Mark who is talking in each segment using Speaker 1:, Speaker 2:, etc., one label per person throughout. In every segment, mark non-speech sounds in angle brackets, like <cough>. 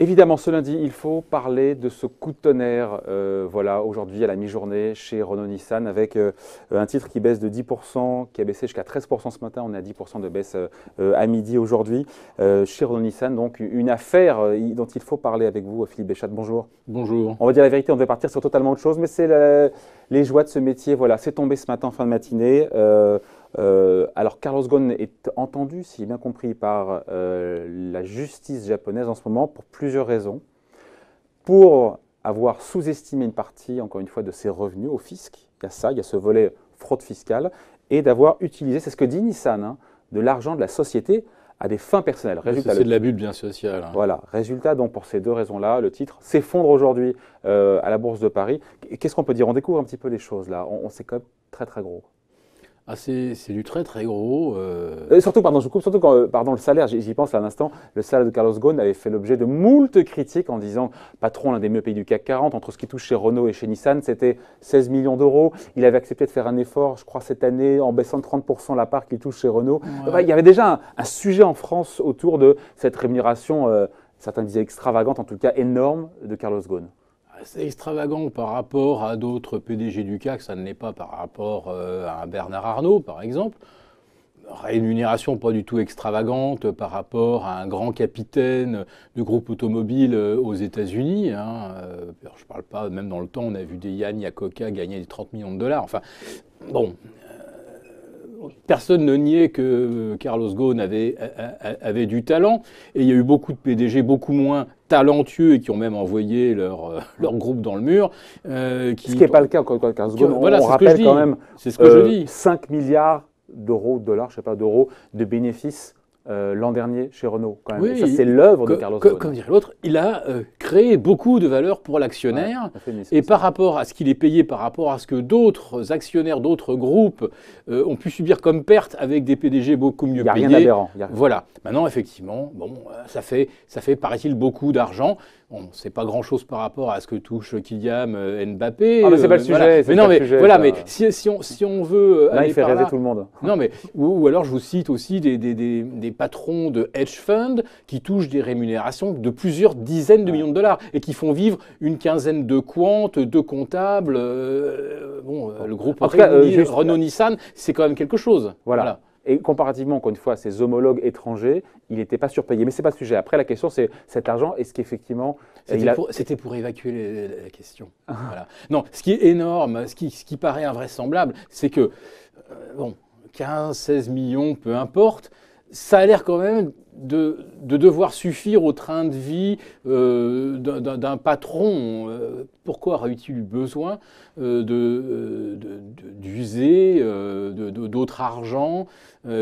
Speaker 1: Évidemment, ce lundi, il faut parler de ce coup de tonnerre, euh, voilà, aujourd'hui à la mi-journée chez Renault-Nissan, avec euh, un titre qui baisse de 10%, qui a baissé jusqu'à 13% ce matin. On est à 10% de baisse euh, à midi aujourd'hui chez Renault-Nissan. Donc, une affaire dont il faut parler avec vous, Philippe Béchat. Bonjour. Bonjour. On va dire la vérité, on devait partir sur totalement autre chose, mais c'est les joies de ce métier. Voilà, c'est tombé ce matin, fin de matinée. Euh, alors Carlos Ghosn est entendu, si bien compris, par euh, la justice japonaise en ce moment pour plusieurs raisons. Pour avoir sous-estimé une partie, encore une fois, de ses revenus au fisc, il y a ça, il y a ce volet fraude fiscale, et d'avoir utilisé, c'est ce que dit Nissan, hein, de l'argent de la société à des fins personnelles. Résultat, c'est de la bulle
Speaker 2: bien sociale. Hein.
Speaker 1: Voilà. Résultat, donc, pour ces deux raisons-là, le titre s'effondre aujourd'hui euh, à la Bourse de Paris. Qu'est-ce qu'on peut dire On découvre un petit peu les choses, là. On, on sait quand même très, très gros. Ah, c'est du très très gros. Euh. Euh, surtout, pardon, surtout quand, euh, pardon, le salaire, j'y pense à l'instant, le salaire de Carlos Ghosn avait fait l'objet de moult critiques en disant patron l'un des meilleurs pays du CAC 40, entre ce qui touche chez Renault et chez Nissan, c'était 16 millions d'euros. Il avait accepté de faire un effort, je crois, cette année, en baissant de 30% la part qu'il touche chez Renault. il y avait déjà un, un, sujet en France autour de cette rémunération, certains disaient extravagante, en tout cas énorme, de Carlos Ghosn
Speaker 2: c'est extravagant par rapport à d'autres PDG du CAC, ça ne l'est pas par rapport euh, à un Bernard Arnault, par exemple. Rémunération pas du tout extravagante par rapport à un grand capitaine de groupe automobile euh, aux États-Unis. Hein. Euh, je ne parle pas, même dans le temps, on a vu des Yann Yakoka gagner des 30 millions de dollars. Enfin, bon, personne ne niait que euh, Carlos Ghosn avait, avait, du talent. Et il y a eu beaucoup de PDG, beaucoup moins talentueux et qui ont même envoyé leur, euh, <laughs> leur groupe dans le mur. Euh, ce qui n'est pas le cas quand Carlos Ghosn. On, rappelle quand même ce que je dis.
Speaker 1: 5 milliards d'euros, dollars, je sais pas, d'euros de bénéfices euh, l'an dernier chez Renault.
Speaker 2: Quand même. ça, c'est l'œuvre de Carlos Comme dirait l'autre, il a euh, créé beaucoup de valeur pour l'actionnaire. et par rapport à ce qu'il est payé, par rapport à ce que d'autres actionnaires, d'autres groupes euh, ont pu subir comme perte avec des PDG beaucoup mieux payés. rien Voilà. Maintenant, effectivement, bon, ça fait, ça fait paraît-il, beaucoup d'argent. Bon, c'est pas grand-chose par rapport à ce que touche Kylian euh, Mbappé. Ah, mais c'est pas le euh, sujet. Mais non, mais voilà, mais si, on, veut. Là, il fait rêver tout le monde. Non, mais ou, alors je vous cite aussi des, patrons de hedge funds qui touchent des rémunérations de plusieurs dizaines de millions de dollars et qui font vivre une quinzaine de comptes, de comptables. Euh, bon, le groupe Renault-Nissan,
Speaker 1: c'est quand même quelque chose. voilà. Et comparativement, encore une fois, à ses homologues étrangers, il n'était pas surpayé.
Speaker 2: Mais ce n'est pas le sujet. Après, la question, c'est cet argent, est-ce qu'effectivement. C'était, pour, évacuer la question. Non, ce qui est énorme, ce qui, ce qui paraît invraisemblable, c'est que, euh, bon, 15, 16 millions, peu importe, ça a l'air quand même de, de, devoir suffire au train de vie euh, d'un patron. Euh, pourquoi aurait-il eu besoin euh, d'user d'autres argent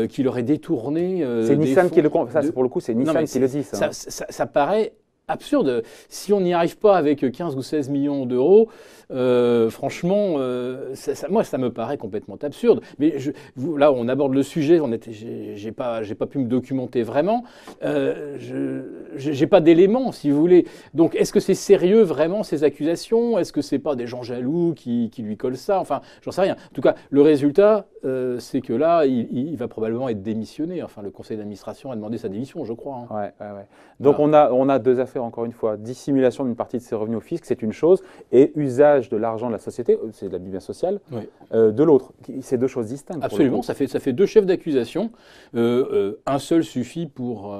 Speaker 2: qui leur aurait détourné C'est Nissan qui le compte. Ça, pour le coup, c'est Nissan qui le dit. Ça, ça hein. paraît absurde. Si on n'y arrive pas avec 15 ou 16 millions d'euros, euh, franchement, euh, ça, moi, ça me paraît complètement absurde. Mais là, on aborde le sujet, j'ai pas, pas pu me documenter vraiment. Euh, je n'ai pas d'éléments, si vous voulez. Donc, est-ce que c'est sérieux vraiment ces accusations Est-ce que ce n'est pas des gens jaloux qui, lui collent ça Enfin, j'en sais rien. En tout cas, le résultat, c'est que là, il, va probablement être démissionné. Enfin, le conseil d'administration a demandé sa démission, je crois. Hein.
Speaker 1: Ouais, Donc, on, a, on a deux affaires encore une fois dissimulation d'une partie de ses revenus au fisc, c'est une chose, et usage de l'argent de la société, euh, c'est de la bien sociale, euh, de l'autre. C'est deux choses distinctes. Absolument, ça
Speaker 2: fait, ça fait deux chefs d'accusation. Euh, un seul suffit pour,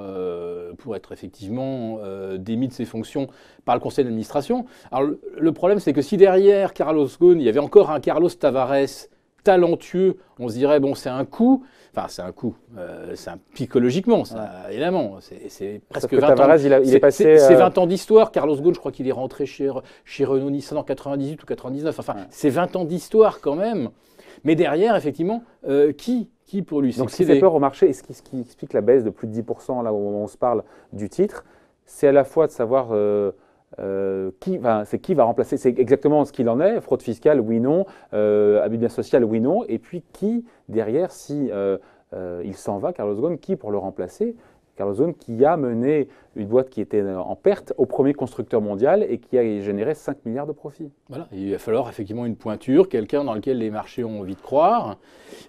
Speaker 2: pour être effectivement démis de ses fonctions par le conseil d'administration. Alors le, problème, c'est que si derrière Carlos Ghosn, il y avait encore un Carlos Tavares, talentueux, on se dirait, bon, c'est un coup. Enfin, c'est un coup. Euh, c'est psychologiquement, ça, évidemment. C'est, presque 20 ans. Il, est, passé. C'est, 20 euh, ans d'histoire. Carlos Ghosn, je crois qu'il est rentré chez, chez Renault Nissan en 98 ou 99. Enfin, c'est 20 ans d'histoire quand même. Mais derrière, effectivement, euh, qui qui pour lui Donc, ce peur
Speaker 1: au marché et ce ce qui, explique la baisse de plus de 10% là où on se parle du titre, c'est à la fois de savoir euh, qui, c'est qui va remplacer, c'est exactement ce qu'il en est, fraude fiscale, oui, non, euh, abus bien social, oui, non, et puis qui, derrière, si euh, euh, il s'en va, Carlos Ghosn, qui pour le remplacer Carlos Ghosn qui a mené une boîte qui était en perte au premier constructeur mondial et qui a généré 5 milliards de
Speaker 2: profits. Voilà, il va falloir effectivement une pointure, quelqu'un dans lequel les marchés ont envie de croire.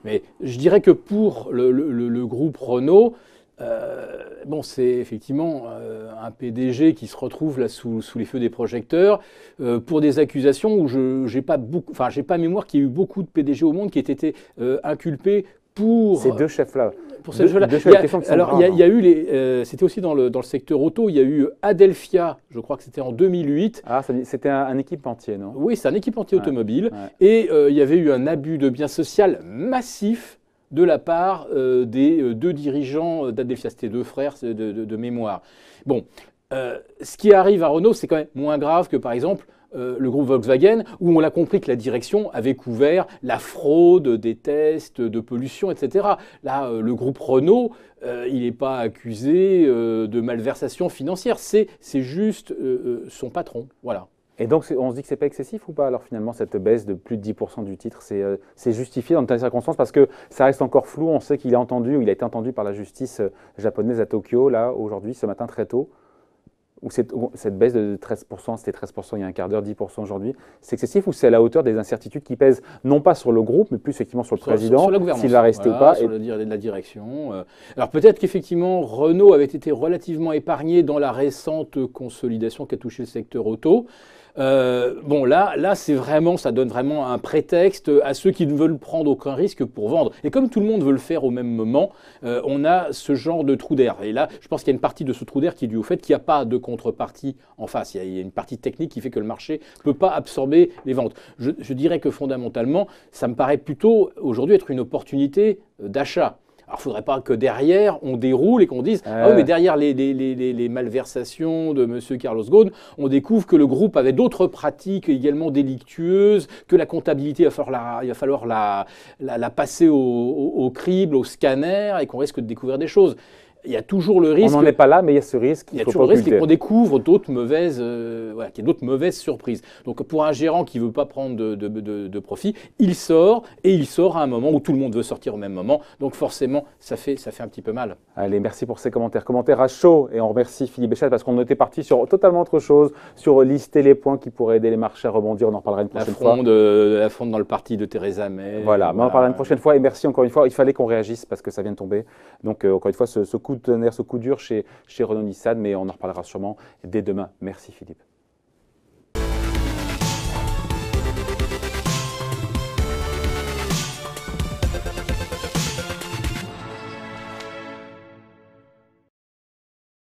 Speaker 2: Mais je dirais que pour le groupe Renault, euh, bon, c'est effectivement euh, un PDG qui se retrouve là sous, les feux des projecteurs euh, pour des accusations où je n'ai pas beaucoup, enfin, j'ai pas mémoire qu'il y ait eu beaucoup de PDG au monde qui aient été euh, inculpés pour ces deux chefs-là. Pour ces deux, là alors il y, a, eu les, c'était aussi dans le dans le secteur auto, il y a eu Adelphia, je crois que c'était en 2008. Ah, c'était un, équipe entier, non Oui, c'est un équipe entier automobile, et il y avait eu un abus de biens social massif de la part euh, des euh, deux dirigeants euh, d'Adelphiasté, c'était deux frères de, mémoire. Bon, ce qui arrive à Renault, c'est quand même moins grave que par exemple le groupe Volkswagen, où on a compris que la direction avait couvert la fraude des tests de pollution, etc. Là, le groupe Renault, il n'est pas accusé de malversation financière, c'est juste son patron. Voilà. Et donc, on se dit
Speaker 1: que c'est pas excessif ou pas Alors finalement, cette baisse de plus de 10% du titre, euh, c'est justifié dans de telles circonstances parce que ça reste encore flou. On sait qu'il est entendu, ou il a été entendu par la justice euh, japonaise à Tokyo, là, aujourd'hui, ce matin, très tôt ou cette, baisse de 13%, c'était 13% il y a un quart d'heure, 10% aujourd'hui, c'est excessif ou c'est à la hauteur des incertitudes qui pèsent non pas sur le groupe, mais plus effectivement sur le président, s'il va rester ou pas Sur
Speaker 2: la direction. Euh. Alors peut-être qu'effectivement, Renault avait été relativement épargné dans la récente consolidation qui a touché le secteur auto. Euh, bon, là, là, c'est vraiment, ça donne vraiment un prétexte à ceux qui ne veulent prendre aucun risque pour vendre. Et comme tout le monde veut le faire au même moment, euh, on a ce genre de trou d'air. Et là, je pense qu'il y a une partie de ce trou d'air qui est due au fait qu'il n'y a pas de contrepartie en face. Il y, a, une partie technique qui fait que le marché ne peut pas absorber les ventes. Je, dirais que fondamentalement, ça me paraît plutôt aujourd'hui être une opportunité euh, d'achat. Alors, il ne faudrait pas que derrière, on déroule et qu'on dise Ah oui, mais derrière les, les, malversations de M. Carlos Ghosn, on découvre que le groupe avait d'autres pratiques également délictueuses, que la comptabilité, il va falloir la, il va falloir la, la, passer au crible, au scanner, et qu'on risque de découvrir des choses il y a toujours le risque. On n'en est pas là, mais il y a ce risque. Il y a toujours le risque qu'on découvre d'autres mauvaises, euh, voilà, qu'il d'autres mauvaises surprises. Donc pour un gérant qui ne veut pas prendre de, profit, il sort et il sort à un moment où tout le monde veut sortir au même moment. Donc forcément, ça fait, ça fait un petit peu mal. Allez, merci pour ces commentaires. Commentaires à chaud
Speaker 1: et on remercie Philippe Béchat parce qu'on était parti sur totalement autre chose, sur lister les points qui pourraient aider les marchés à rebondir. On en parlera une prochaine fois.
Speaker 2: Euh, la fronde dans le parti de Theresa May. Voilà, on en parlera une prochaine fois et merci
Speaker 1: encore une fois. Il fallait qu'on réagisse parce que ça vient de tomber. Donc euh, encore une fois, ce, ce coup tenir ce coup dur chez, chez Renault-Nissan, mais on en reparlera sûrement dès demain. Merci Philippe.